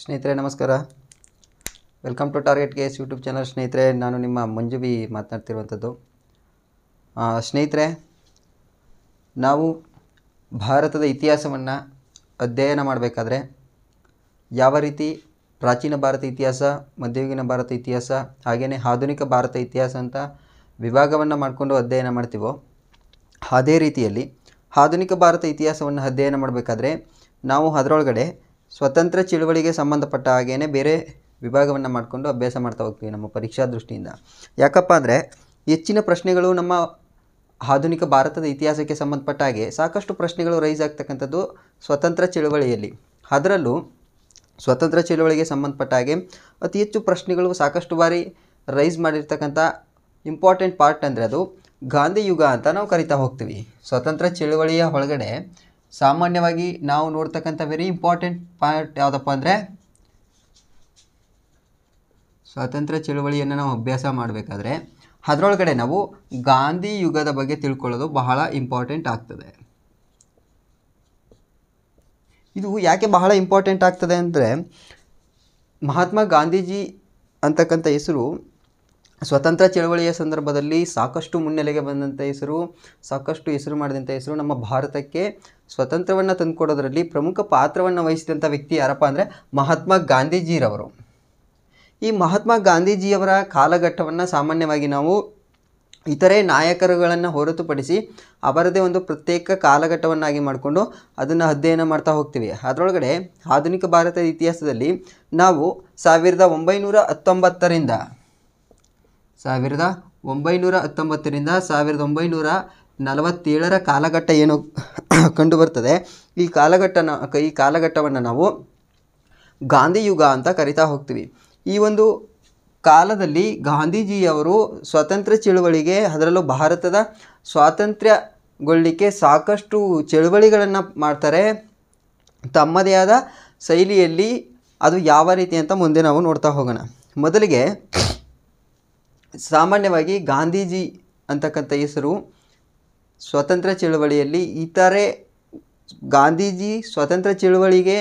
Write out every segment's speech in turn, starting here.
ಸ್ನೇಹಿತರೆ ನಮಸ್ಕಾರ welcome to target case YouTube channel ಸ್ನೇಹಿತರೆ ನಾನು ನಿಮ್ಮ ಮಂಜುಬಿ ಮಾತನಾಡ್ತಿರುವಂಥದ್ದು ಸ್ನೇಹಿತರೆ ನಾವು ಭಾರತದ ಇತಿಹಾಸವನ್ನು ಅಧ್ಯಯನ ಮಾಡಬೇಕಾದ್ರೆ ಯಾವ ರೀತಿ ಪ್ರಾಚೀನ ಭಾರತ ಇತಿಹಾಸ ಮಧ್ಯಯುಗೀನ ಭಾರತ ಇತಿಹಾಸ ಹಾಗೆಯೇ ಆಧುನಿಕ ಭಾರತ ಇತಿಹಾಸ ಅಂತ ವಿಭಾಗವನ್ನು ಮಾಡಿಕೊಂಡು ಅಧ್ಯಯನ ಮಾಡ್ತೀವೋ ಅದೇ ರೀತಿಯಲ್ಲಿ ಆಧುನಿಕ ಭಾರತ ಇತಿಹಾಸವನ್ನು ಅಧ್ಯಯನ ಮಾಡಬೇಕಾದ್ರೆ ನಾವು ಅದರೊಳಗಡೆ ಸ್ವತಂತ್ರ ಚಳುವಳಿಗೆ ಸಂಬಂಧಪಟ್ಟ ಹಾಗೆಯೇ ಬೇರೆ ವಿಭಾಗವನ್ನು ಮಾಡಿಕೊಂಡು ಅಭ್ಯಾಸ ಮಾಡ್ತಾ ಹೋಗ್ತೀವಿ ನಮ್ಮ ಪರೀಕ್ಷಾ ದೃಷ್ಟಿಯಿಂದ ಯಾಕಪ್ಪ ಅಂದರೆ ಹೆಚ್ಚಿನ ಪ್ರಶ್ನೆಗಳು ನಮ್ಮ ಆಧುನಿಕ ಭಾರತದ ಇತಿಹಾಸಕ್ಕೆ ಸಂಬಂಧಪಟ್ಟ ಹಾಗೆ ಸಾಕಷ್ಟು ಪ್ರಶ್ನೆಗಳು ರೈಸ್ ಆಗ್ತಕ್ಕಂಥದ್ದು ಸ್ವತಂತ್ರ ಚಳುವಳಿಯಲ್ಲಿ ಅದರಲ್ಲೂ ಸ್ವತಂತ್ರ ಚಳುವಳಿಗೆ ಸಂಬಂಧಪಟ್ಟ ಹಾಗೆ ಅತಿ ಹೆಚ್ಚು ಪ್ರಶ್ನೆಗಳು ಸಾಕಷ್ಟು ಬಾರಿ ರೈಸ್ ಮಾಡಿರ್ತಕ್ಕಂಥ ಇಂಪಾರ್ಟೆಂಟ್ ಪಾರ್ಟ್ ಅಂದರೆ ಅದು ಗಾಂಧಿ ಯುಗ ಅಂತ ನಾವು ಕರಿತಾ ಹೋಗ್ತೀವಿ ಸ್ವತಂತ್ರ ಚಳುವಳಿಯ ಒಳಗಡೆ ಸಾಮಾನ್ಯವಾಗಿ ನಾವು ನೋಡ್ತಕ್ಕಂಥ ವೆರಿ ಇಂಪಾರ್ಟೆಂಟ್ ಪಾರ್ಟ್ ಯಾವುದಪ್ಪ ಅಂದರೆ ಸ್ವಾತಂತ್ರ್ಯ ಚಳುವಳಿಯನ್ನು ನಾವು ಅಭ್ಯಾಸ ಮಾಡಬೇಕಾದ್ರೆ ಅದರೊಳಗಡೆ ನಾವು ಗಾಂಧಿ ಯುಗದ ಬಗ್ಗೆ ತಿಳ್ಕೊಳ್ಳೋದು ಬಹಳ ಇಂಪಾರ್ಟೆಂಟ್ ಆಗ್ತದೆ ಇದು ಯಾಕೆ ಬಹಳ ಇಂಪಾರ್ಟೆಂಟ್ ಆಗ್ತದೆ ಅಂದರೆ ಮಹಾತ್ಮ ಗಾಂಧೀಜಿ ಅಂತಕ್ಕಂಥ ಹೆಸರು ಸ್ವತಂತ್ರ ಚಳವಳಿಯ ಸಂದರ್ಭದಲ್ಲಿ ಸಾಕಷ್ಟು ಮುನ್ನೆಲೆಗೆ ಬಂದಂಥ ಹೆಸರು ಸಾಕಷ್ಟು ಹೆಸರು ಮಾಡಿದಂಥ ಹೆಸರು ನಮ್ಮ ಭಾರತಕ್ಕೆ ಸ್ವತಂತ್ರವನ್ನು ತಂದುಕೊಡೋದರಲ್ಲಿ ಪ್ರಮುಖ ಪಾತ್ರವನ್ನು ವಹಿಸಿದಂಥ ವ್ಯಕ್ತಿ ಯಾರಪ್ಪ ಅಂದರೆ ಮಹಾತ್ಮ ಗಾಂಧೀಜಿರವರು ಈ ಮಹಾತ್ಮ ಗಾಂಧೀಜಿಯವರ ಕಾಲಘಟ್ಟವನ್ನು ಸಾಮಾನ್ಯವಾಗಿ ನಾವು ಇತರೆ ನಾಯಕರುಗಳನ್ನು ಹೊರತುಪಡಿಸಿ ಅವರದೇ ಒಂದು ಪ್ರತ್ಯೇಕ ಕಾಲಘಟ್ಟವನ್ನಾಗಿ ಮಾಡಿಕೊಂಡು ಅದನ್ನು ಅಧ್ಯಯನ ಮಾಡ್ತಾ ಹೋಗ್ತೀವಿ ಅದರೊಳಗಡೆ ಆಧುನಿಕ ಭಾರತದ ಇತಿಹಾಸದಲ್ಲಿ ನಾವು ಸಾವಿರದ ಒಂಬೈನೂರ ಹತ್ತೊಂಬತ್ತರಿಂದ ಸಾವಿರದ ಒಂಬೈನೂರ ಹತ್ತೊಂಬತ್ತರಿಂದ ಸಾವಿರದ ಒಂಬೈನೂರ ನಲವತ್ತೇಳರ ಕಾಲಘಟ್ಟ ಏನು ಕಂಡುಬರ್ತದೆ ಈ ಕಾಲಘಟ್ಟನ ಈ ಕಾಲಘಟ್ಟವನ್ನು ನಾವು ಗಾಂಧಿಯುಗ ಅಂತ ಕರಿತಾ ಹೋಗ್ತೀವಿ ಈ ಒಂದು ಕಾಲದಲ್ಲಿ ಗಾಂಧೀಜಿಯವರು ಸ್ವತಂತ್ರ ಚಳುವಳಿಗೆ ಅದರಲ್ಲೂ ಭಾರತದ ಸ್ವಾತಂತ್ರ್ಯಗೊಳ್ಳಿಕ್ಕೆ ಸಾಕಷ್ಟು ಚಳುವಳಿಗಳನ್ನು ಮಾಡ್ತಾರೆ ತಮ್ಮದೇ ಆದ ಶೈಲಿಯಲ್ಲಿ ಅದು ಯಾವ ರೀತಿ ಅಂತ ಮುಂದೆ ನಾವು ನೋಡ್ತಾ ಹೋಗೋಣ ಮೊದಲಿಗೆ ಸಾಮಾನ್ಯವಾಗಿ ಗಾಂಧೀಜಿ ಅಂತಕ್ಕಂಥ ಹೆಸರು ಸ್ವತಂತ್ರ ಚಳುವಳಿಯಲ್ಲಿ ಇತರೆ ಗಾಂಧೀಜಿ ಸ್ವತಂತ್ರ ಚಳುವಳಿಗೆ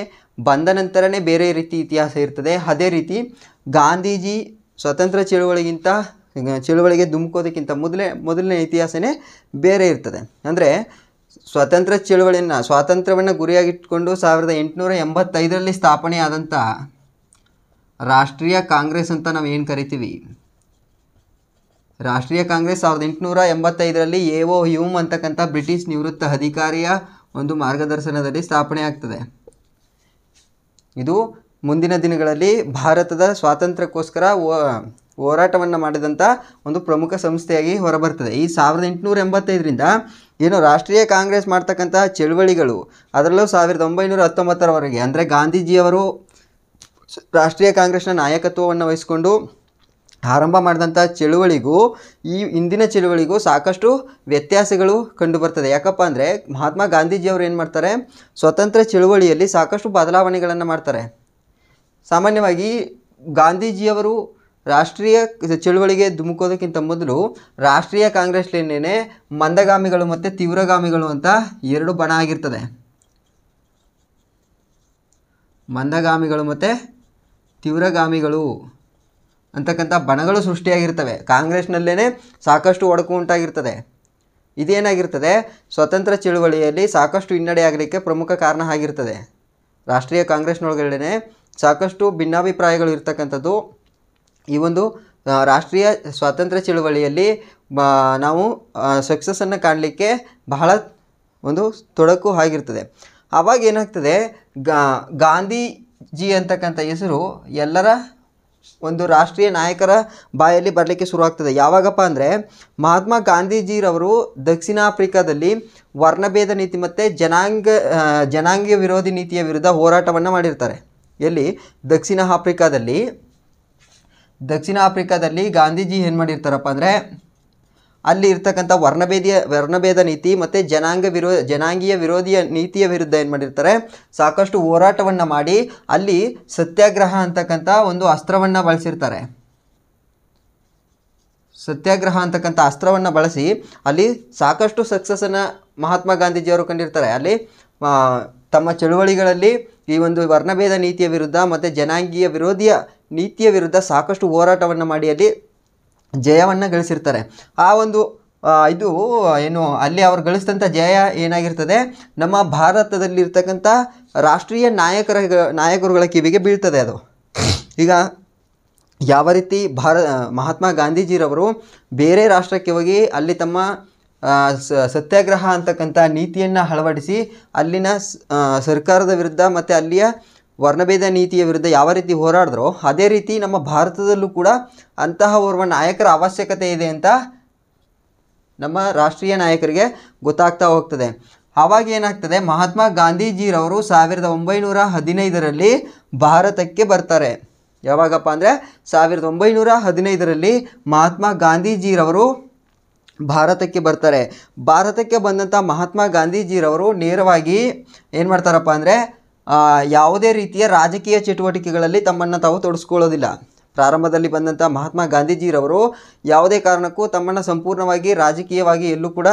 ಬಂದ ನಂತರನೇ ಬೇರೆ ರೀತಿ ಇತಿಹಾಸ ಇರ್ತದೆ ಅದೇ ರೀತಿ ಗಾಂಧೀಜಿ ಸ್ವತಂತ್ರ ಚಳುವಳಿಗಿಂತ ಚಳುವಳಿಗೆ ಧುಮುಕೋದಕ್ಕಿಂತ ಮೊದಲೇ ಮೊದಲನೇ ಇತಿಹಾಸನೇ ಬೇರೆ ಇರ್ತದೆ ಅಂದರೆ ಸ್ವತಂತ್ರ ಚಳುವಳಿಯನ್ನು ಸ್ವಾತಂತ್ರ್ಯವನ್ನು ಗುರಿಯಾಗಿಟ್ಕೊಂಡು ಸಾವಿರದ ಎಂಟುನೂರ ಎಂಬತ್ತೈದರಲ್ಲಿ ಸ್ಥಾಪನೆಯಾದಂಥ ರಾಷ್ಟ್ರೀಯ ಕಾಂಗ್ರೆಸ್ ಅಂತ ನಾವು ಏನು ಕರಿತೀವಿ ರಾಷ್ಟ್ರೀಯ ಕಾಂಗ್ರೆಸ್ ಸಾವಿರದ ಎಂಟುನೂರ ಎಂಬತ್ತೈದರಲ್ಲಿ ಎ ಒ ಹ್ಯೂಮ್ ಅಂತಕ್ಕಂಥ ಬ್ರಿಟಿಷ್ ನಿವೃತ್ತ ಅಧಿಕಾರಿಯ ಒಂದು ಮಾರ್ಗದರ್ಶನದಲ್ಲಿ ಸ್ಥಾಪನೆ ಆಗ್ತದೆ ಇದು ಮುಂದಿನ ದಿನಗಳಲ್ಲಿ ಭಾರತದ ಸ್ವಾತಂತ್ರ್ಯಕ್ಕೋಸ್ಕರ ಹೋರಾಟವನ್ನು ಮಾಡಿದಂಥ ಒಂದು ಪ್ರಮುಖ ಸಂಸ್ಥೆಯಾಗಿ ಹೊರಬರ್ತದೆ ಈ ಸಾವಿರದ ಎಂಟುನೂರ ಎಂಬತ್ತೈದರಿಂದ ಏನು ರಾಷ್ಟ್ರೀಯ ಕಾಂಗ್ರೆಸ್ ಮಾಡ್ತಕ್ಕಂಥ ಚಳುವಳಿಗಳು ಅದರಲ್ಲೂ ಸಾವಿರದ ಒಂಬೈನೂರ ಹತ್ತೊಂಬತ್ತರವರೆಗೆ ಅಂದರೆ ಗಾಂಧೀಜಿಯವರು ರಾಷ್ಟ್ರೀಯ ಕಾಂಗ್ರೆಸ್ನ ನಾಯಕತ್ವವನ್ನು ವಹಿಸಿಕೊಂಡು ಆರಂಭ ಮಾಡಿದಂಥ ಚಳುವಳಿಗೂ ಈ ಇಂದಿನ ಚಳುವಳಿಗೂ ಸಾಕಷ್ಟು ವ್ಯತ್ಯಾಸಗಳು ಕಂಡುಬರ್ತದೆ ಯಾಕಪ್ಪ ಅಂದರೆ ಮಹಾತ್ಮ ಗಾಂಧೀಜಿಯವರು ಏನು ಮಾಡ್ತಾರೆ ಸ್ವತಂತ್ರ ಚಳುವಳಿಯಲ್ಲಿ ಸಾಕಷ್ಟು ಬದಲಾವಣೆಗಳನ್ನು ಮಾಡ್ತಾರೆ ಸಾಮಾನ್ಯವಾಗಿ ಗಾಂಧೀಜಿಯವರು ರಾಷ್ಟ್ರೀಯ ಚಳುವಳಿಗೆ ಧುಮುಕೋದಕ್ಕಿಂತ ಮೊದಲು ರಾಷ್ಟ್ರೀಯ ಕಾಂಗ್ರೆಸ್ಲೇನೇ ಮಂದಗಾಮಿಗಳು ಮತ್ತು ತೀವ್ರಗಾಮಿಗಳು ಅಂತ ಎರಡು ಬಣ ಆಗಿರ್ತದೆ ಮಂದಗಾಮಿಗಳು ಮತ್ತು ತೀವ್ರಗಾಮಿಗಳು ಅಂತಕ್ಕಂಥ ಬಣಗಳು ಸೃಷ್ಟಿಯಾಗಿರ್ತವೆ ಕಾಂಗ್ರೆಸ್ನಲ್ಲೇ ಸಾಕಷ್ಟು ಒಡಕು ಉಂಟಾಗಿರ್ತದೆ ಇದೇನಾಗಿರ್ತದೆ ಸ್ವತಂತ್ರ ಚಳುವಳಿಯಲ್ಲಿ ಸಾಕಷ್ಟು ಹಿನ್ನಡೆ ಆಗಲಿಕ್ಕೆ ಪ್ರಮುಖ ಕಾರಣ ಆಗಿರ್ತದೆ ರಾಷ್ಟ್ರೀಯ ಕಾಂಗ್ರೆಸ್ನೊಳಗಡೆ ಸಾಕಷ್ಟು ಭಿನ್ನಾಭಿಪ್ರಾಯಗಳು ಇರ್ತಕ್ಕಂಥದ್ದು ಈ ಒಂದು ರಾಷ್ಟ್ರೀಯ ಸ್ವಾತಂತ್ರ್ಯ ಚಳುವಳಿಯಲ್ಲಿ ನಾವು ಸಕ್ಸಸ್ಸನ್ನು ಕಾಣಲಿಕ್ಕೆ ಬಹಳ ಒಂದು ತೊಡಕು ಆಗಿರ್ತದೆ ಆವಾಗ ಏನಾಗ್ತದೆ ಗಾಂಧೀಜಿ ಅಂತಕ್ಕಂಥ ಹೆಸರು ಎಲ್ಲರ ಒಂದು ರಾಷ್ಟ್ರೀಯ ನಾಯಕರ ಬಾಯಲ್ಲಿ ಬರಲಿಕ್ಕೆ ಶುರುವಾಗ್ತದೆ ಯಾವಾಗಪ್ಪ ಅಂದರೆ ಮಹಾತ್ಮ ಗಾಂಧೀಜಿರವರು ದಕ್ಷಿಣ ಆಫ್ರಿಕಾದಲ್ಲಿ ವರ್ಣಭೇದ ನೀತಿ ಮತ್ತು ಜನಾಂಗ ಜನಾಂಗೀಯ ವಿರೋಧಿ ನೀತಿಯ ವಿರುದ್ಧ ಹೋರಾಟವನ್ನು ಮಾಡಿರ್ತಾರೆ ಎಲ್ಲಿ ದಕ್ಷಿಣ ಆಫ್ರಿಕಾದಲ್ಲಿ ದಕ್ಷಿಣ ಆಫ್ರಿಕಾದಲ್ಲಿ ಗಾಂಧೀಜಿ ಏನು ಮಾಡಿರ್ತಾರಪ್ಪ ಅಂದರೆ ಅಲ್ಲಿ ಇರ್ತಕ್ಕಂಥ ವರ್ಣಭೇದಿಯ ವರ್ಣಭೇದ ನೀತಿ ಮತ್ತು ಜನಾಂಗ ವಿರೋ ಜನಾಂಗೀಯ ವಿರೋಧಿಯ ನೀತಿಯ ವಿರುದ್ಧ ಏನು ಮಾಡಿರ್ತಾರೆ ಸಾಕಷ್ಟು ಹೋರಾಟವನ್ನು ಮಾಡಿ ಅಲ್ಲಿ ಸತ್ಯಾಗ್ರಹ ಅಂತಕ್ಕಂಥ ಒಂದು ಅಸ್ತ್ರವನ್ನು ಬಳಸಿರ್ತಾರೆ ಸತ್ಯಾಗ್ರಹ ಅಂತಕ್ಕಂಥ ಅಸ್ತ್ರವನ್ನು ಬಳಸಿ ಅಲ್ಲಿ ಸಾಕಷ್ಟು ಸಕ್ಸಸ್ಸನ್ನು ಮಹಾತ್ಮ ಗಾಂಧೀಜಿಯವರು ಕಂಡಿರ್ತಾರೆ ಅಲ್ಲಿ ತಮ್ಮ ಚಳುವಳಿಗಳಲ್ಲಿ ಈ ಒಂದು ವರ್ಣಭೇದ ನೀತಿಯ ವಿರುದ್ಧ ಮತ್ತು ಜನಾಂಗೀಯ ವಿರೋಧಿಯ ನೀತಿಯ ವಿರುದ್ಧ ಸಾಕಷ್ಟು ಹೋರಾಟವನ್ನು ಮಾಡಿ ಅಲ್ಲಿ ಜಯವನ್ನು ಗಳಿಸಿರ್ತಾರೆ ಆ ಒಂದು ಇದು ಏನು ಅಲ್ಲಿ ಅವರು ಗಳಿಸಿದಂಥ ಜಯ ಏನಾಗಿರ್ತದೆ ನಮ್ಮ ಭಾರತದಲ್ಲಿರ್ತಕ್ಕಂಥ ರಾಷ್ಟ್ರೀಯ ನಾಯಕರ ನಾಯಕರುಗಳ ಕಿವಿಗೆ ಬೀಳ್ತದೆ ಅದು ಈಗ ಯಾವ ರೀತಿ ಭಾರ ಮಹಾತ್ಮ ಗಾಂಧೀಜಿರವರು ಬೇರೆ ರಾಷ್ಟ್ರಕ್ಕೆ ಹೋಗಿ ಅಲ್ಲಿ ತಮ್ಮ ಸತ್ಯಾಗ್ರಹ ಅಂತಕ್ಕಂಥ ನೀತಿಯನ್ನು ಅಳವಡಿಸಿ ಅಲ್ಲಿನ ಸರ್ಕಾರದ ವಿರುದ್ಧ ಮತ್ತು ಅಲ್ಲಿಯ ವರ್ಣಭೇದ ನೀತಿಯ ವಿರುದ್ಧ ಯಾವ ರೀತಿ ಹೋರಾಡಿದ್ರೋ ಅದೇ ರೀತಿ ನಮ್ಮ ಭಾರತದಲ್ಲೂ ಕೂಡ ಅಂತಹ ಓರ್ವ ನಾಯಕರ ಅವಶ್ಯಕತೆ ಇದೆ ಅಂತ ನಮ್ಮ ರಾಷ್ಟ್ರೀಯ ನಾಯಕರಿಗೆ ಗೊತ್ತಾಗ್ತಾ ಹೋಗ್ತದೆ ಆವಾಗ ಏನಾಗ್ತದೆ ಮಹಾತ್ಮ ಗಾಂಧೀಜಿರವರು ಸಾವಿರದ ಒಂಬೈನೂರ ಹದಿನೈದರಲ್ಲಿ ಭಾರತಕ್ಕೆ ಬರ್ತಾರೆ ಯಾವಾಗಪ್ಪ ಅಂದರೆ ಸಾವಿರದ ಒಂಬೈನೂರ ಹದಿನೈದರಲ್ಲಿ ಮಹಾತ್ಮ ಗಾಂಧೀಜಿರವರು ಭಾರತಕ್ಕೆ ಬರ್ತಾರೆ ಭಾರತಕ್ಕೆ ಬಂದಂಥ ಮಹಾತ್ಮ ಗಾಂಧೀಜಿರವರು ನೇರವಾಗಿ ಏನು ಮಾಡ್ತಾರಪ್ಪ ಅಂದರೆ ಯಾವುದೇ ರೀತಿಯ ರಾಜಕೀಯ ಚಟುವಟಿಕೆಗಳಲ್ಲಿ ತಮ್ಮನ್ನು ತಾವು ತೊಡಸ್ಕೊಳ್ಳೋದಿಲ್ಲ ಪ್ರಾರಂಭದಲ್ಲಿ ಬಂದಂಥ ಮಹಾತ್ಮ ಗಾಂಧೀಜಿಯವರು ಯಾವುದೇ ಕಾರಣಕ್ಕೂ ತಮ್ಮನ್ನು ಸಂಪೂರ್ಣವಾಗಿ ರಾಜಕೀಯವಾಗಿ ಎಲ್ಲೂ ಕೂಡ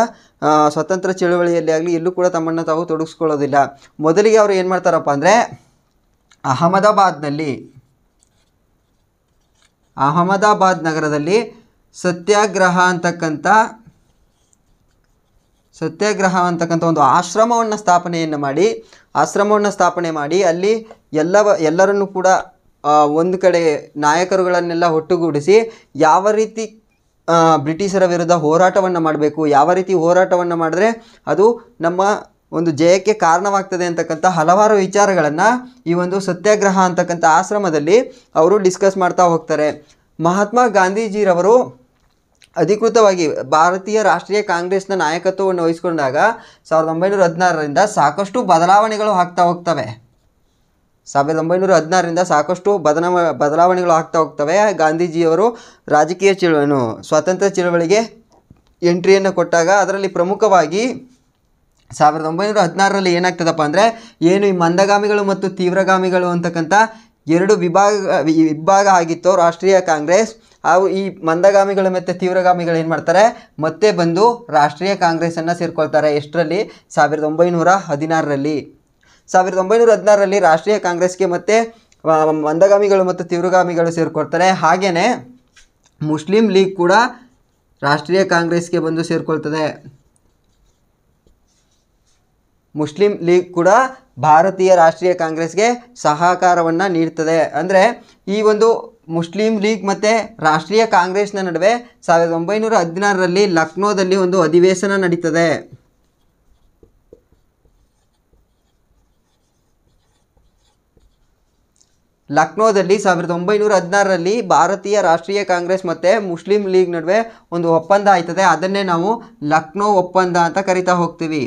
ಸ್ವತಂತ್ರ ಚಳುವಳಿಯಲ್ಲಿ ಆಗಲಿ ಎಲ್ಲೂ ಕೂಡ ತಮ್ಮನ್ನು ತಾವು ತೊಡಗಿಸ್ಕೊಳ್ಳೋದಿಲ್ಲ ಮೊದಲಿಗೆ ಅವರು ಏನು ಮಾಡ್ತಾರಪ್ಪ ಅಂದರೆ ಅಹಮದಾಬಾದ್ನಲ್ಲಿ ಅಹಮದಾಬಾದ್ ನಗರದಲ್ಲಿ ಸತ್ಯಾಗ್ರಹ ಅಂತಕ್ಕಂಥ ಸತ್ಯಾಗ್ರಹ ಅಂತಕ್ಕಂಥ ಒಂದು ಆಶ್ರಮವನ್ನು ಸ್ಥಾಪನೆಯನ್ನು ಮಾಡಿ ಆಶ್ರಮವನ್ನು ಸ್ಥಾಪನೆ ಮಾಡಿ ಅಲ್ಲಿ ಎಲ್ಲ ಎಲ್ಲರನ್ನು ಕೂಡ ಒಂದು ಕಡೆ ನಾಯಕರುಗಳನ್ನೆಲ್ಲ ಒಟ್ಟುಗೂಡಿಸಿ ಯಾವ ರೀತಿ ಬ್ರಿಟಿಷರ ವಿರುದ್ಧ ಹೋರಾಟವನ್ನು ಮಾಡಬೇಕು ಯಾವ ರೀತಿ ಹೋರಾಟವನ್ನು ಮಾಡಿದ್ರೆ ಅದು ನಮ್ಮ ಒಂದು ಜಯಕ್ಕೆ ಕಾರಣವಾಗ್ತದೆ ಅಂತಕ್ಕಂಥ ಹಲವಾರು ವಿಚಾರಗಳನ್ನು ಈ ಒಂದು ಸತ್ಯಾಗ್ರಹ ಅಂತಕ್ಕಂಥ ಆಶ್ರಮದಲ್ಲಿ ಅವರು ಡಿಸ್ಕಸ್ ಮಾಡ್ತಾ ಹೋಗ್ತಾರೆ ಮಹಾತ್ಮ ಗಾಂಧೀಜಿರವರು ಅಧಿಕೃತವಾಗಿ ಭಾರತೀಯ ರಾಷ್ಟ್ರೀಯ ಕಾಂಗ್ರೆಸ್ನ ನಾಯಕತ್ವವನ್ನು ವಹಿಸಿಕೊಂಡಾಗ ಸಾವಿರದ ಒಂಬೈನೂರ ಹದಿನಾರರಿಂದ ಸಾಕಷ್ಟು ಬದಲಾವಣೆಗಳು ಆಗ್ತಾ ಹೋಗ್ತವೆ ಸಾವಿರದ ಒಂಬೈನೂರ ಹದಿನಾರರಿಂದ ಸಾಕಷ್ಟು ಬದಲಾವ ಬದಲಾವಣೆಗಳು ಆಗ್ತಾ ಹೋಗ್ತವೆ ಗಾಂಧೀಜಿಯವರು ರಾಜಕೀಯ ಚಳುವನು ಸ್ವಾತಂತ್ರ್ಯ ಚಳುವಳಿಗೆ ಎಂಟ್ರಿಯನ್ನು ಕೊಟ್ಟಾಗ ಅದರಲ್ಲಿ ಪ್ರಮುಖವಾಗಿ ಸಾವಿರದ ಒಂಬೈನೂರ ಹದಿನಾರರಲ್ಲಿ ಏನಾಗ್ತದಪ್ಪ ಅಂದರೆ ಏನು ಈ ಮಂದಗಾಮಿಗಳು ಮತ್ತು ತೀವ್ರಗಾಮಿಗಳು ಅಂತಕ್ಕಂಥ ಎರಡು ವಿಭಾಗ ವಿಭಾಗ ಆಗಿತ್ತು ರಾಷ್ಟ್ರೀಯ ಕಾಂಗ್ರೆಸ್ ಆ ಈ ಮಂದಗಾಮಿಗಳು ಮತ್ತು ತೀವ್ರಗಾಮಿಗಳು ಏನು ಮಾಡ್ತಾರೆ ಮತ್ತೆ ಬಂದು ರಾಷ್ಟ್ರೀಯ ಕಾಂಗ್ರೆಸ್ಸನ್ನು ಸೇರ್ಕೊಳ್ತಾರೆ ಎಷ್ಟರಲ್ಲಿ ಸಾವಿರದ ಒಂಬೈನೂರ ಹದಿನಾರರಲ್ಲಿ ಸಾವಿರದ ಒಂಬೈನೂರ ಹದಿನಾರರಲ್ಲಿ ರಾಷ್ಟ್ರೀಯ ಕಾಂಗ್ರೆಸ್ಗೆ ಮತ್ತೆ ಮಂದಗಾಮಿಗಳು ಮತ್ತು ತೀವ್ರಗಾಮಿಗಳು ಸೇರ್ಕೊಳ್ತಾರೆ ಹಾಗೆಯೇ ಮುಸ್ಲಿಂ ಲೀಗ್ ಕೂಡ ರಾಷ್ಟ್ರೀಯ ಕಾಂಗ್ರೆಸ್ಗೆ ಬಂದು ಸೇರಿಕೊಳ್ತದೆ ಮುಸ್ಲಿಂ ಲೀಗ್ ಕೂಡ ಭಾರತೀಯ ರಾಷ್ಟ್ರೀಯ ಕಾಂಗ್ರೆಸ್ಗೆ ಸಹಕಾರವನ್ನು ನೀಡ್ತದೆ ಅಂದರೆ ಈ ಒಂದು ಮುಸ್ಲಿಂ ಲೀಗ್ ಮತ್ತು ರಾಷ್ಟ್ರೀಯ ಕಾಂಗ್ರೆಸ್ನ ನಡುವೆ ಸಾವಿರದ ಒಂಬೈನೂರ ಹದಿನಾರರಲ್ಲಿ ಲಕ್ನೋದಲ್ಲಿ ಒಂದು ಅಧಿವೇಶನ ನಡೀತದೆ ಲಕ್ನೋದಲ್ಲಿ ಸಾವಿರದ ಒಂಬೈನೂರ ಹದಿನಾರರಲ್ಲಿ ಭಾರತೀಯ ರಾಷ್ಟ್ರೀಯ ಕಾಂಗ್ರೆಸ್ ಮತ್ತು ಮುಸ್ಲಿಂ ಲೀಗ್ ನಡುವೆ ಒಂದು ಒಪ್ಪಂದ ಆಯ್ತದೆ ಅದನ್ನೇ ನಾವು ಲಕ್ನೋ ಒಪ್ಪಂದ ಅಂತ ಕರಿತಾ ಹೋಗ್ತೀವಿ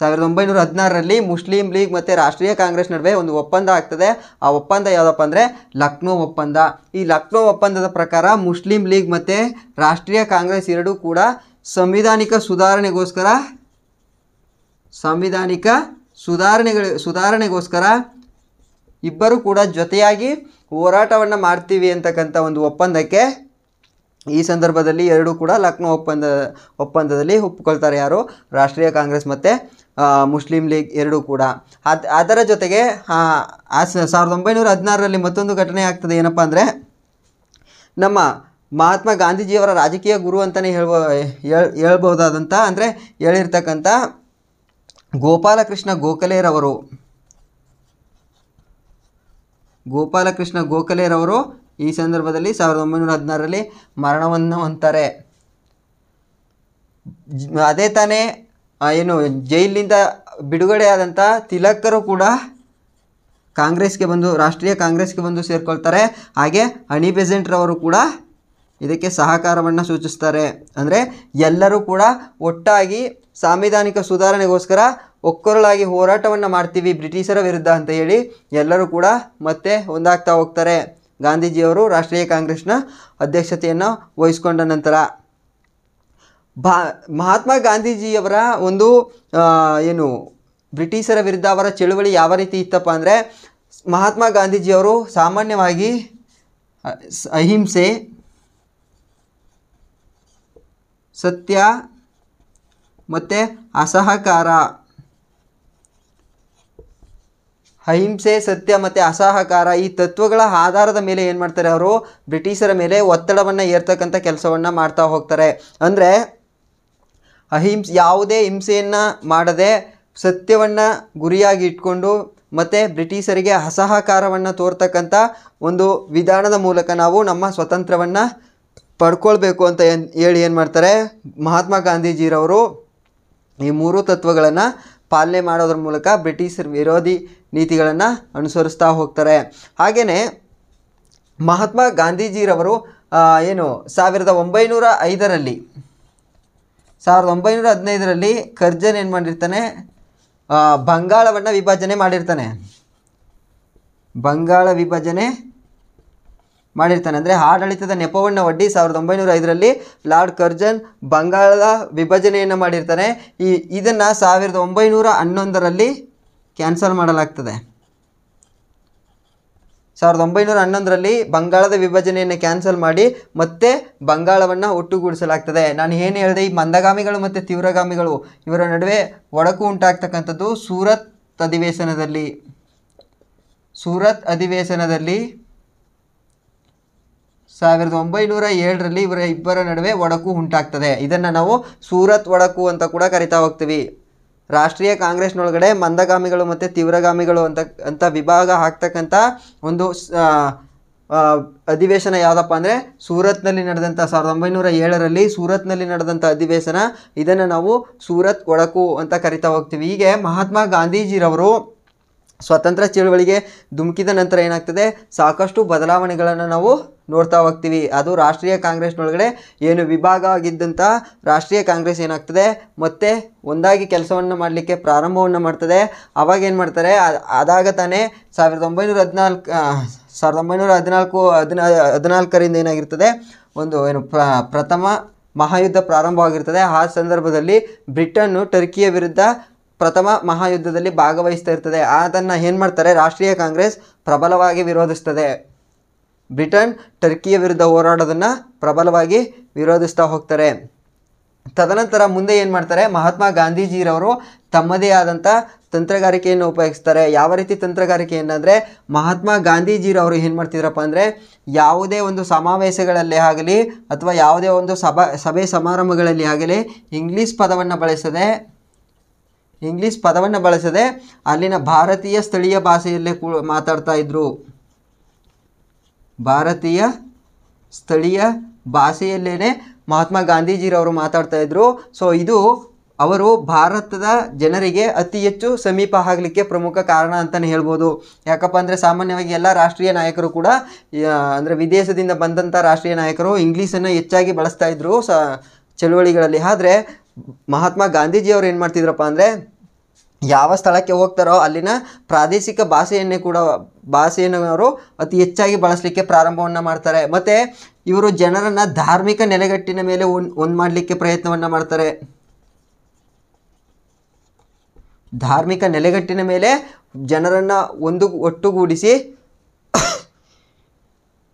ಸಾವಿರದ ಒಂಬೈನೂರ ಹದಿನಾರರಲ್ಲಿ ಮುಸ್ಲಿಂ ಲೀಗ್ ಮತ್ತು ರಾಷ್ಟ್ರೀಯ ಕಾಂಗ್ರೆಸ್ ನಡುವೆ ಒಂದು ಒಪ್ಪಂದ ಆಗ್ತದೆ ಆ ಒಪ್ಪಂದ ಯಾವುದಪ್ಪ ಅಂದರೆ ಲಕ್ನೋ ಒಪ್ಪಂದ ಈ ಲಕ್ನೋ ಒಪ್ಪಂದದ ಪ್ರಕಾರ ಮುಸ್ಲಿಂ ಲೀಗ್ ಮತ್ತು ರಾಷ್ಟ್ರೀಯ ಕಾಂಗ್ರೆಸ್ ಎರಡೂ ಕೂಡ ಸಂವಿಧಾನಿಕ ಸುಧಾರಣೆಗೋಸ್ಕರ ಸಂವಿಧಾನಿಕ ಸುಧಾರಣೆಗಳು ಸುಧಾರಣೆಗೋಸ್ಕರ ಇಬ್ಬರು ಕೂಡ ಜೊತೆಯಾಗಿ ಹೋರಾಟವನ್ನು ಮಾಡ್ತೀವಿ ಅಂತಕ್ಕಂಥ ಒಂದು ಒಪ್ಪಂದಕ್ಕೆ ಈ ಸಂದರ್ಭದಲ್ಲಿ ಎರಡೂ ಕೂಡ ಲಕ್ನೋ ಒಪ್ಪಂದ ಒಪ್ಪಂದದಲ್ಲಿ ಒಪ್ಪಿಕೊಳ್ತಾರೆ ಯಾರು ರಾಷ್ಟ್ರೀಯ ಕಾಂಗ್ರೆಸ್ ಮತ್ತು ಮುಸ್ಲಿಂ ಲೀಗ್ ಎರಡೂ ಕೂಡ ಅದು ಅದರ ಜೊತೆಗೆ ಸಾವಿರದ ಒಂಬೈನೂರ ಹದಿನಾರರಲ್ಲಿ ಮತ್ತೊಂದು ಘಟನೆ ಆಗ್ತದೆ ಏನಪ್ಪ ಅಂದರೆ ನಮ್ಮ ಮಹಾತ್ಮ ಗಾಂಧೀಜಿಯವರ ರಾಜಕೀಯ ಗುರು ಅಂತಲೇ ಹೇಳ್ಬೋ ಹೇಳ್ಬೋದಾದಂಥ ಅಂದರೆ ಹೇಳಿರ್ತಕ್ಕಂಥ ಗೋಪಾಲಕೃಷ್ಣ ಗೋಖಲೆರವರು ಗೋಪಾಲಕೃಷ್ಣ ಗೋಖಲೆರವರು ಈ ಸಂದರ್ಭದಲ್ಲಿ ಸಾವಿರದ ಒಂಬೈನೂರ ಹದಿನಾರರಲ್ಲಿ ಮರಣವನ್ನು ಹೊಂತಾರೆ ಅದೇ ತಾನೇ ಏನು ಜೈಲಿನಿಂದ ಬಿಡುಗಡೆಯಾದಂಥ ತಿಲಕರು ಕೂಡ ಕಾಂಗ್ರೆಸ್ಗೆ ಬಂದು ರಾಷ್ಟ್ರೀಯ ಕಾಂಗ್ರೆಸ್ಗೆ ಬಂದು ಸೇರಿಕೊಳ್ತಾರೆ ಹಾಗೆ ಹಣಿ ಬೆಸೆಂಟ್ರವರು ಕೂಡ ಇದಕ್ಕೆ ಸಹಕಾರವನ್ನು ಸೂಚಿಸ್ತಾರೆ ಅಂದರೆ ಎಲ್ಲರೂ ಕೂಡ ಒಟ್ಟಾಗಿ ಸಾಂವಿಧಾನಿಕ ಸುಧಾರಣೆಗೋಸ್ಕರ ಒಕ್ಕೊರಳಾಗಿ ಹೋರಾಟವನ್ನು ಮಾಡ್ತೀವಿ ಬ್ರಿಟಿಷರ ವಿರುದ್ಧ ಅಂತ ಹೇಳಿ ಎಲ್ಲರೂ ಕೂಡ ಮತ್ತೆ ಒಂದಾಗ್ತಾ ಹೋಗ್ತಾರೆ ಗಾಂಧೀಜಿಯವರು ರಾಷ್ಟ್ರೀಯ ಕಾಂಗ್ರೆಸ್ನ ಅಧ್ಯಕ್ಷತೆಯನ್ನು ವಹಿಸ್ಕೊಂಡ ನಂತರ ಭಾ ಮಹಾತ್ಮ ಗಾಂಧೀಜಿಯವರ ಒಂದು ಏನು ಬ್ರಿಟಿಷರ ವಿರುದ್ಧ ಅವರ ಚಳುವಳಿ ಯಾವ ರೀತಿ ಇತ್ತಪ್ಪ ಅಂದರೆ ಮಹಾತ್ಮ ಗಾಂಧೀಜಿಯವರು ಸಾಮಾನ್ಯವಾಗಿ ಅಹಿಂಸೆ ಸತ್ಯ ಮತ್ತು ಅಸಹಕಾರ ಅಹಿಂಸೆ ಸತ್ಯ ಮತ್ತು ಅಸಹಕಾರ ಈ ತತ್ವಗಳ ಆಧಾರದ ಮೇಲೆ ಏನು ಮಾಡ್ತಾರೆ ಅವರು ಬ್ರಿಟಿಷರ ಮೇಲೆ ಒತ್ತಡವನ್ನು ಏರ್ತಕ್ಕಂಥ ಕೆಲಸವನ್ನು ಮಾಡ್ತಾ ಹೋಗ್ತಾರೆ ಅಂದರೆ ಅಹಿಂಸೆ ಯಾವುದೇ ಹಿಂಸೆಯನ್ನು ಮಾಡದೆ ಸತ್ಯವನ್ನು ಗುರಿಯಾಗಿ ಇಟ್ಕೊಂಡು ಮತ್ತು ಬ್ರಿಟಿಷರಿಗೆ ಅಸಹಕಾರವನ್ನು ತೋರ್ತಕ್ಕಂಥ ಒಂದು ವಿಧಾನದ ಮೂಲಕ ನಾವು ನಮ್ಮ ಸ್ವತಂತ್ರವನ್ನು ಪಡ್ಕೊಳ್ಬೇಕು ಅಂತ ಹೇಳಿ ಏನು ಮಾಡ್ತಾರೆ ಮಹಾತ್ಮ ಗಾಂಧೀಜಿರವರು ಈ ಮೂರು ತತ್ವಗಳನ್ನು ಪಾಲನೆ ಮಾಡೋದ್ರ ಮೂಲಕ ಬ್ರಿಟಿಷರ್ ವಿರೋಧಿ ನೀತಿಗಳನ್ನು ಅನುಸರಿಸ್ತಾ ಹೋಗ್ತಾರೆ ಹಾಗೆಯೇ ಮಹಾತ್ಮ ಗಾಂಧೀಜಿರವರು ಏನು ಸಾವಿರದ ಒಂಬೈನೂರ ಐದರಲ್ಲಿ ಸಾವಿರದ ಒಂಬೈನೂರ ಹದಿನೈದರಲ್ಲಿ ಕರ್ಜನ್ ಏನು ಮಾಡಿರ್ತಾನೆ ಬಂಗಾಳವನ್ನು ವಿಭಜನೆ ಮಾಡಿರ್ತಾನೆ ಬಂಗಾಳ ವಿಭಜನೆ ಮಾಡಿರ್ತಾನೆ ಅಂದರೆ ಆಡಳಿತದ ನೆಪವನ್ನು ಒಡ್ಡಿ ಸಾವಿರದ ಒಂಬೈನೂರ ಐದರಲ್ಲಿ ಲಾರ್ಡ್ ಕರ್ಜನ್ ಬಂಗಾಳದ ವಿಭಜನೆಯನ್ನು ಮಾಡಿರ್ತಾನೆ ಈ ಇದನ್ನು ಸಾವಿರದ ಒಂಬೈನೂರ ಹನ್ನೊಂದರಲ್ಲಿ ಕ್ಯಾನ್ಸಲ್ ಮಾಡಲಾಗ್ತದೆ ಸಾವಿರದ ಒಂಬೈನೂರ ಹನ್ನೊಂದರಲ್ಲಿ ಬಂಗಾಳದ ವಿಭಜನೆಯನ್ನು ಕ್ಯಾನ್ಸಲ್ ಮಾಡಿ ಮತ್ತೆ ಬಂಗಾಳವನ್ನು ಒಟ್ಟುಗೂಡಿಸಲಾಗ್ತದೆ ನಾನು ಏನು ಹೇಳಿದೆ ಈ ಮಂದಗಾಮಿಗಳು ಮತ್ತು ತೀವ್ರಗಾಮಿಗಳು ಇವರ ನಡುವೆ ಒಡಕು ಉಂಟಾಗ್ತಕ್ಕಂಥದ್ದು ಸೂರತ್ ಅಧಿವೇಶನದಲ್ಲಿ ಸೂರತ್ ಅಧಿವೇಶನದಲ್ಲಿ ಸಾವಿರದ ಒಂಬೈನೂರ ಏಳರಲ್ಲಿ ಇವರ ಇಬ್ಬರ ನಡುವೆ ಒಡಕು ಉಂಟಾಗ್ತದೆ ಇದನ್ನು ನಾವು ಸೂರತ್ ಒಡಕು ಅಂತ ಕೂಡ ಕರಿತಾ ಹೋಗ್ತೀವಿ ರಾಷ್ಟ್ರೀಯ ಕಾಂಗ್ರೆಸ್ನೊಳಗಡೆ ಮಂದಗಾಮಿಗಳು ಮತ್ತು ತೀವ್ರಗಾಮಿಗಳು ಅಂತ ಅಂತ ವಿಭಾಗ ಹಾಕ್ತಕ್ಕಂಥ ಒಂದು ಅಧಿವೇಶನ ಯಾವುದಪ್ಪ ಅಂದರೆ ಸೂರತ್ನಲ್ಲಿ ನಡೆದಂಥ ಸಾವಿರದ ಒಂಬೈನೂರ ಏಳರಲ್ಲಿ ಸೂರತ್ನಲ್ಲಿ ನಡೆದಂಥ ಅಧಿವೇಶನ ಇದನ್ನು ನಾವು ಸೂರತ್ ಒಡಕು ಅಂತ ಕರಿತಾ ಹೋಗ್ತೀವಿ ಹೀಗೆ ಮಹಾತ್ಮ ಗಾಂಧೀಜಿರವರು ಸ್ವಾತಂತ್ರ್ಯ ಚಳುವಳಿಗೆ ಧುಮುಕಿದ ನಂತರ ಏನಾಗ್ತದೆ ಸಾಕಷ್ಟು ಬದಲಾವಣೆಗಳನ್ನು ನಾವು ನೋಡ್ತಾ ಹೋಗ್ತೀವಿ ಅದು ರಾಷ್ಟ್ರೀಯ ಕಾಂಗ್ರೆಸ್ನೊಳಗಡೆ ಏನು ವಿಭಾಗ ಆಗಿದ್ದಂಥ ರಾಷ್ಟ್ರೀಯ ಕಾಂಗ್ರೆಸ್ ಏನಾಗ್ತದೆ ಮತ್ತೆ ಒಂದಾಗಿ ಕೆಲಸವನ್ನು ಮಾಡಲಿಕ್ಕೆ ಪ್ರಾರಂಭವನ್ನು ಮಾಡ್ತದೆ ಆವಾಗ ಏನು ಮಾಡ್ತಾರೆ ಅದಾಗ ತಾನೇ ಸಾವಿರದ ಒಂಬೈನೂರ ಹದಿನಾಲ್ಕು ಸಾವಿರದ ಒಂಬೈನೂರ ಹದಿನಾಲ್ಕು ಹದಿನಾ ಹದಿನಾಲ್ಕರಿಂದ ಏನಾಗಿರ್ತದೆ ಒಂದು ಏನು ಪ್ರಥಮ ಮಹಾಯುದ್ಧ ಪ್ರಾರಂಭವಾಗಿರ್ತದೆ ಆ ಸಂದರ್ಭದಲ್ಲಿ ಬ್ರಿಟನ್ನು ಟರ್ಕಿಯ ವಿರುದ್ಧ ಪ್ರಥಮ ಮಹಾಯುದ್ಧದಲ್ಲಿ ಭಾಗವಹಿಸ್ತಾ ಇರ್ತದೆ ಅದನ್ನು ಏನು ಮಾಡ್ತಾರೆ ರಾಷ್ಟ್ರೀಯ ಕಾಂಗ್ರೆಸ್ ಪ್ರಬಲವಾಗಿ ವಿರೋಧಿಸ್ತದೆ ಬ್ರಿಟನ್ ಟರ್ಕಿಯ ವಿರುದ್ಧ ಹೋರಾಡೋದನ್ನು ಪ್ರಬಲವಾಗಿ ವಿರೋಧಿಸ್ತಾ ಹೋಗ್ತಾರೆ ತದನಂತರ ಮುಂದೆ ಏನು ಮಾಡ್ತಾರೆ ಮಹಾತ್ಮ ಗಾಂಧೀಜಿರವರು ತಮ್ಮದೇ ಆದಂಥ ತಂತ್ರಗಾರಿಕೆಯನ್ನು ಉಪಯೋಗಿಸ್ತಾರೆ ಯಾವ ರೀತಿ ತಂತ್ರಗಾರಿಕೆ ಏನಂದರೆ ಮಹಾತ್ಮ ಗಾಂಧೀಜಿರವರು ಏನು ಮಾಡ್ತಿದ್ರಪ್ಪ ಅಂದರೆ ಯಾವುದೇ ಒಂದು ಸಮಾವೇಶಗಳಲ್ಲಿ ಆಗಲಿ ಅಥವಾ ಯಾವುದೇ ಒಂದು ಸಭಾ ಸಭೆ ಸಮಾರಂಭಗಳಲ್ಲಿ ಆಗಲಿ ಇಂಗ್ಲೀಷ್ ಪದವನ್ನು ಬಳಸದೆ ಇಂಗ್ಲೀಷ್ ಪದವನ್ನು ಬಳಸದೆ ಅಲ್ಲಿನ ಭಾರತೀಯ ಸ್ಥಳೀಯ ಭಾಷೆಯಲ್ಲೇ ಕೂ ಮಾತಾಡ್ತಾ ಇದ್ದರು ಭಾರತೀಯ ಸ್ಥಳೀಯ ಭಾಷೆಯಲ್ಲೇ ಮಹಾತ್ಮ ಗಾಂಧೀಜಿರವರು ಮಾತಾಡ್ತಾ ಇದ್ದರು ಸೊ ಇದು ಅವರು ಭಾರತದ ಜನರಿಗೆ ಅತಿ ಹೆಚ್ಚು ಸಮೀಪ ಆಗಲಿಕ್ಕೆ ಪ್ರಮುಖ ಕಾರಣ ಅಂತಲೇ ಹೇಳ್ಬೋದು ಯಾಕಪ್ಪ ಅಂದರೆ ಸಾಮಾನ್ಯವಾಗಿ ಎಲ್ಲ ರಾಷ್ಟ್ರೀಯ ನಾಯಕರು ಕೂಡ ಅಂದರೆ ವಿದೇಶದಿಂದ ಬಂದಂಥ ರಾಷ್ಟ್ರೀಯ ನಾಯಕರು ಇಂಗ್ಲೀಷನ್ನು ಹೆಚ್ಚಾಗಿ ಬಳಸ್ತಾ ಇದ್ದರು ಸ ಚಳುವಳಿಗಳಲ್ಲಿ ಆದರೆ ಮಹಾತ್ಮ ಗಾಂಧೀಜಿಯವರು ಏನು ಮಾಡ್ತಿದ್ರಪ್ಪ ಅಂದರೆ ಯಾವ ಸ್ಥಳಕ್ಕೆ ಹೋಗ್ತಾರೋ ಅಲ್ಲಿನ ಪ್ರಾದೇಶಿಕ ಭಾಷೆಯನ್ನೇ ಕೂಡ ಭಾಷೆಯನ್ನು ಅವರು ಅತಿ ಹೆಚ್ಚಾಗಿ ಬಳಸಲಿಕ್ಕೆ ಪ್ರಾರಂಭವನ್ನು ಮಾಡ್ತಾರೆ ಮತ್ತು ಇವರು ಜನರನ್ನು ಧಾರ್ಮಿಕ ನೆಲೆಗಟ್ಟಿನ ಮೇಲೆ ಒಂದು ಒಂದು ಮಾಡಲಿಕ್ಕೆ ಪ್ರಯತ್ನವನ್ನು ಮಾಡ್ತಾರೆ ಧಾರ್ಮಿಕ ನೆಲೆಗಟ್ಟಿನ ಮೇಲೆ ಜನರನ್ನು ಒಂದು ಒಟ್ಟುಗೂಡಿಸಿ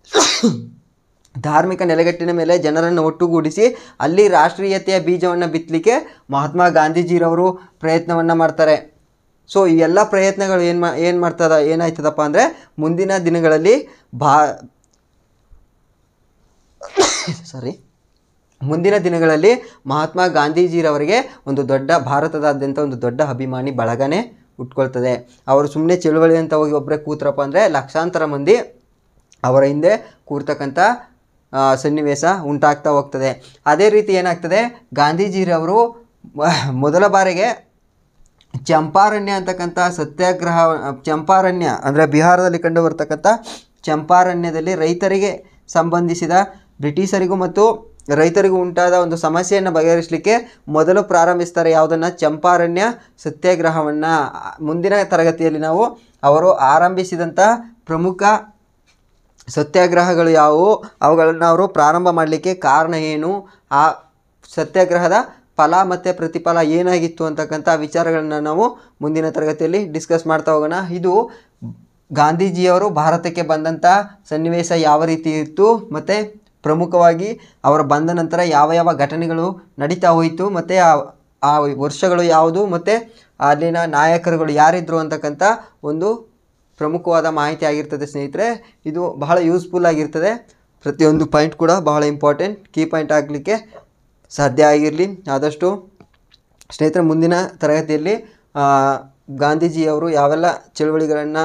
ಧಾರ್ಮಿಕ ನೆಲೆಗಟ್ಟಿನ ಮೇಲೆ ಜನರನ್ನು ಒಟ್ಟುಗೂಡಿಸಿ ಅಲ್ಲಿ ರಾಷ್ಟ್ರೀಯತೆಯ ಬೀಜವನ್ನು ಬಿತ್ತಲಿಕ್ಕೆ ಮಹಾತ್ಮ ಗಾಂಧೀಜಿರವರು ಪ್ರಯತ್ನವನ್ನು ಮಾಡ್ತಾರೆ ಸೊ ಈ ಎಲ್ಲ ಪ್ರಯತ್ನಗಳು ಏನು ಮಾ ಏನು ಮಾಡ್ತದ ಏನಾಯ್ತದಪ್ಪ ಅಂದರೆ ಮುಂದಿನ ದಿನಗಳಲ್ಲಿ ಭಾ ಸಾರಿ ಮುಂದಿನ ದಿನಗಳಲ್ಲಿ ಮಹಾತ್ಮ ಗಾಂಧೀಜಿರವರಿಗೆ ಒಂದು ದೊಡ್ಡ ಭಾರತದಾದ್ಯಂತ ಒಂದು ದೊಡ್ಡ ಅಭಿಮಾನಿ ಬಳಗನೆ ಉಟ್ಕೊಳ್ತದೆ ಅವರು ಸುಮ್ಮನೆ ಚಳುವಳಿ ಅಂತ ಹೋಗಿ ಒಬ್ಬರೇ ಕೂತ್ರಪ್ಪ ಅಂದರೆ ಲಕ್ಷಾಂತರ ಮಂದಿ ಅವರ ಹಿಂದೆ ಕೂರ್ತಕ್ಕಂಥ ಸನ್ನಿವೇಶ ಉಂಟಾಗ್ತಾ ಹೋಗ್ತದೆ ಅದೇ ರೀತಿ ಏನಾಗ್ತದೆ ಗಾಂಧೀಜಿಯವರು ಮೊದಲ ಬಾರಿಗೆ ಚಂಪಾರಣ್ಯ ಅಂತಕ್ಕಂಥ ಸತ್ಯಾಗ್ರಹ ಚಂಪಾರಣ್ಯ ಅಂದರೆ ಬಿಹಾರದಲ್ಲಿ ಕಂಡುಬರ್ತಕ್ಕಂಥ ಚಂಪಾರಣ್ಯದಲ್ಲಿ ರೈತರಿಗೆ ಸಂಬಂಧಿಸಿದ ಬ್ರಿಟಿಷರಿಗೂ ಮತ್ತು ರೈತರಿಗೂ ಉಂಟಾದ ಒಂದು ಸಮಸ್ಯೆಯನ್ನು ಬಗೆಹರಿಸಲಿಕ್ಕೆ ಮೊದಲು ಪ್ರಾರಂಭಿಸ್ತಾರೆ ಯಾವುದನ್ನು ಚಂಪಾರಣ್ಯ ಸತ್ಯಾಗ್ರಹವನ್ನು ಮುಂದಿನ ತರಗತಿಯಲ್ಲಿ ನಾವು ಅವರು ಆರಂಭಿಸಿದಂಥ ಪ್ರಮುಖ ಸತ್ಯಾಗ್ರಹಗಳು ಯಾವುವು ಅವುಗಳನ್ನು ಅವರು ಪ್ರಾರಂಭ ಮಾಡಲಿಕ್ಕೆ ಕಾರಣ ಏನು ಆ ಸತ್ಯಾಗ್ರಹದ ಫಲ ಮತ್ತು ಪ್ರತಿಫಲ ಏನಾಗಿತ್ತು ಅಂತಕ್ಕಂಥ ವಿಚಾರಗಳನ್ನು ನಾವು ಮುಂದಿನ ತರಗತಿಯಲ್ಲಿ ಡಿಸ್ಕಸ್ ಮಾಡ್ತಾ ಹೋಗೋಣ ಇದು ಗಾಂಧೀಜಿಯವರು ಭಾರತಕ್ಕೆ ಬಂದಂಥ ಸನ್ನಿವೇಶ ಯಾವ ರೀತಿ ಇತ್ತು ಮತ್ತು ಪ್ರಮುಖವಾಗಿ ಅವರು ಬಂದ ನಂತರ ಯಾವ ಯಾವ ಘಟನೆಗಳು ನಡೀತಾ ಹೋಯಿತು ಮತ್ತು ಆ ಆ ವರ್ಷಗಳು ಯಾವುದು ಮತ್ತು ಅಲ್ಲಿನ ನಾಯಕರುಗಳು ಯಾರಿದ್ರು ಅಂತಕ್ಕಂಥ ಒಂದು ಪ್ರಮುಖವಾದ ಮಾಹಿತಿ ಆಗಿರ್ತದೆ ಸ್ನೇಹಿತರೆ ಇದು ಬಹಳ ಯೂಸ್ಫುಲ್ ಆಗಿರ್ತದೆ ಪ್ರತಿಯೊಂದು ಪಾಯಿಂಟ್ ಕೂಡ ಬಹಳ ಇಂಪಾರ್ಟೆಂಟ್ ಕೀ ಪಾಯಿಂಟ್ ಆಗಲಿಕ್ಕೆ ಸಾಧ್ಯ ಆಗಿರಲಿ ಆದಷ್ಟು ಸ್ನೇಹಿತರೆ ಮುಂದಿನ ತರಗತಿಯಲ್ಲಿ ಗಾಂಧೀಜಿಯವರು ಯಾವೆಲ್ಲ ಚಳುವಳಿಗಳನ್ನು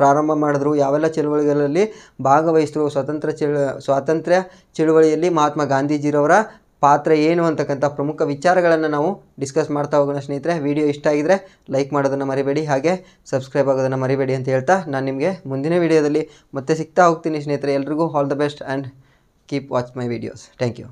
ಪ್ರಾರಂಭ ಮಾಡಿದ್ರು ಯಾವೆಲ್ಲ ಚಳುವಳಿಗಳಲ್ಲಿ ಭಾಗವಹಿಸಿದ್ರು ಸ್ವತಂತ್ರ ಚಳ ಸ್ವಾತಂತ್ರ್ಯ ಚಳುವಳಿಯಲ್ಲಿ ಮಹಾತ್ಮ ಗಾಂಧೀಜಿರವರ ಪಾತ್ರ ಏನು ಅಂತಕ್ಕಂಥ ಪ್ರಮುಖ ವಿಚಾರಗಳನ್ನು ನಾವು ಡಿಸ್ಕಸ್ ಮಾಡ್ತಾ ಹೋಗೋಣ ಸ್ನೇಹಿತರೆ ವಿಡಿಯೋ ಇಷ್ಟ ಆಗಿದ್ದರೆ ಲೈಕ್ ಮಾಡೋದನ್ನು ಮರಿಬೇಡಿ ಹಾಗೆ ಸಬ್ಸ್ಕ್ರೈಬ್ ಆಗೋದನ್ನು ಮರಿಬೇಡಿ ಅಂತ ಹೇಳ್ತಾ ನಾನು ನಿಮಗೆ ಮುಂದಿನ ವಿಡಿಯೋದಲ್ಲಿ ಮತ್ತೆ ಸಿಗ್ತಾ ಹೋಗ್ತೀನಿ ಸ್ನೇಹಿತರೆ ಎಲ್ರಿಗೂ all the best and keep watch my videos thank you